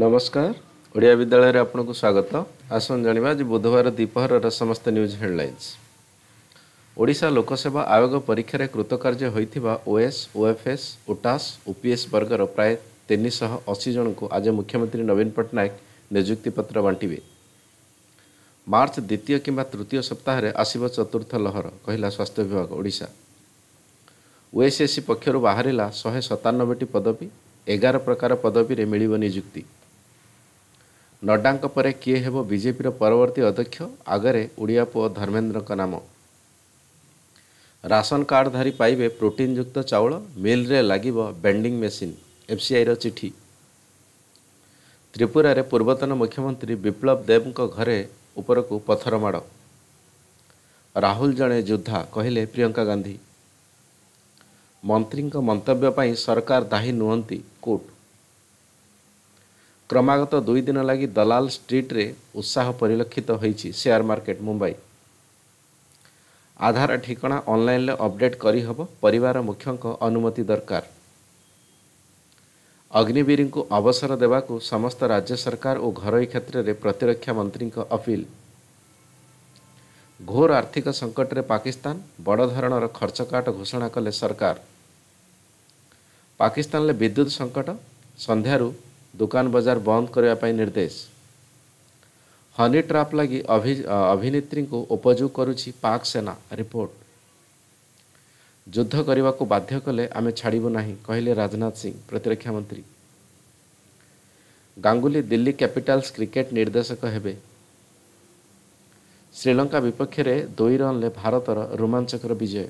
ନମସ୍କାର ଓଡ଼ିଆ ବିଦ୍ୟାଳୟରେ ଆପଣଙ୍କୁ ସ୍ୱାଗତ ଆସନ୍ତୁ ଜାଣିବା ଆଜି ବୁଧବାର ଦ୍ୱିପହରର ସମସ୍ତ ନ୍ୟୁଜ୍ ହେଡ଼ଲାଇନ୍ସ ଓଡ଼ିଶା ଲୋକସେବା ଆୟୋଗ ପରୀକ୍ଷାରେ କୃତକାର୍ଯ୍ୟ ହୋଇଥିବା ଓଏସ୍ ଓଏଫ୍ଏସ୍ ଓଟାସ୍ ଓପିଏସ୍ ବର୍ଗର ପ୍ରାୟ ତିନିଶହ ଅଶୀ ଜଣଙ୍କୁ ଆଜି ମୁଖ୍ୟମନ୍ତ୍ରୀ ନବୀନ ପଟ୍ଟନାୟକ ନିଯୁକ୍ତି ପତ୍ର ବାଣ୍ଟିବେ ମାର୍ଚ୍ଚ ଦ୍ୱିତୀୟ କିମ୍ବା ତୃତୀୟ ସପ୍ତାହରେ ଆସିବ ଚତୁର୍ଥ ଲହର କହିଲା ସ୍ୱାସ୍ଥ୍ୟ ବିଭାଗ ଓଡ଼ିଶା ଓଏସ୍ଏସ୍ସି ପକ୍ଷରୁ ବାହାରିଲା ଶହେ ସତାନବେଟି ପଦବୀ ଏଗାର ପ୍ରକାର ପଦବୀରେ ମିଳିବ ନିଯୁକ୍ତି ନଡ୍ଡାଙ୍କ ପରେ କିଏ ହେବ ବିଜେପିର ପରବର୍ତ୍ତୀ ଅଧ୍ୟକ୍ଷ ଆଗରେ ଓଡ଼ିଆ ପୁଅ ଧର୍ମେନ୍ଦ୍ରଙ୍କ ନାମ ରାସନ କାର୍ଡ଼ ଧରି ପାଇବେ ପ୍ରୋଟିନ୍ ଯୁକ୍ତ ଚାଉଳ ମିଲ୍ରେ ଲାଗିବ ବେଣ୍ଡିଂ ମେସିନ୍ ଏଫ୍ସିଆଇର ଚିଠି ତ୍ରିପୁରାରେ ପୂର୍ବତନ ମୁଖ୍ୟମନ୍ତ୍ରୀ ବିପ୍ଳବ ଦେବଙ୍କ ଘରେ ଉପରକୁ ପଥର ମାଡ଼ ରାହୁଲ ଜଣେ ଯୋଦ୍ଧା କହିଲେ ପ୍ରିୟଙ୍କା ଗାନ୍ଧୀ ମନ୍ତ୍ରୀଙ୍କ ମନ୍ତବ୍ୟ ପାଇଁ ସରକାର ଦାୟୀ ନୁହନ୍ତି କୋର୍ଟ କ୍ରମାଗତ ଦୁଇ ଦିନ ଲାଗି ଦଲାଲ ଷ୍ଟ୍ରିଟ୍ରେ ଉତ୍ସାହ ପରିଲକ୍ଷିତ ହୋଇଛି ସେୟାର ମାର୍କେଟ ମୁମ୍ବାଇ ଆଧାର ଠିକଣା ଅନଲାଇନ୍ରେ ଅପଡେଟ୍ କରିହେବ ପରିବାର ମୁଖ୍ୟଙ୍କ ଅନୁମତି ଦରକାର ଅଗ୍ନିବୀରିଙ୍କୁ ଅବସର ଦେବାକୁ ସମସ୍ତ ରାଜ୍ୟ ସରକାର ଓ ଘରୋଇ କ୍ଷେତ୍ରରେ ପ୍ରତିରକ୍ଷା ମନ୍ତ୍ରୀଙ୍କ ଅପିଲ୍ ଘୋର ଆର୍ଥିକ ସଙ୍କଟରେ ପାକିସ୍ତାନ ବଡ଼ ଧରଣର ଖର୍ଚ୍ଚକାଟ ଘୋଷଣା କଲେ ସରକାର ପାକିସ୍ତାନରେ ବିଦ୍ୟୁତ୍ ସଙ୍କଟ ସନ୍ଧ୍ୟାରୁ ଦୋକାନ ବଜାର ବନ୍ଦ କରିବା ପାଇଁ ନିର୍ଦ୍ଦେଶ ହନି ଟ୍ରାପ୍ ଲାଗି ଅଭି ଅଭିନେତ୍ରୀଙ୍କୁ ଉପଯୋଗ କରୁଛି ପାକ୍ ସେନା ରିପୋର୍ଟ ଯୁଦ୍ଧ କରିବାକୁ ବାଧ୍ୟ କଲେ ଆମେ ଛାଡ଼ିବୁ ନାହିଁ କହିଲେ ରାଜନାଥ ସିଂ ପ୍ରତିରକ୍ଷା ମନ୍ତ୍ରୀ ଗାଙ୍ଗୁଲି ଦିଲ୍ଲୀ କ୍ୟାପିଟାଲ୍ସ କ୍ରିକେଟ୍ ନିର୍ଦ୍ଦେଶକ ହେବେ ଶ୍ରୀଲଙ୍କା ବିପକ୍ଷରେ ଦୁଇ ରନ୍ରେ ଭାରତର ରୋମାଞ୍ଚକର ବିଜୟ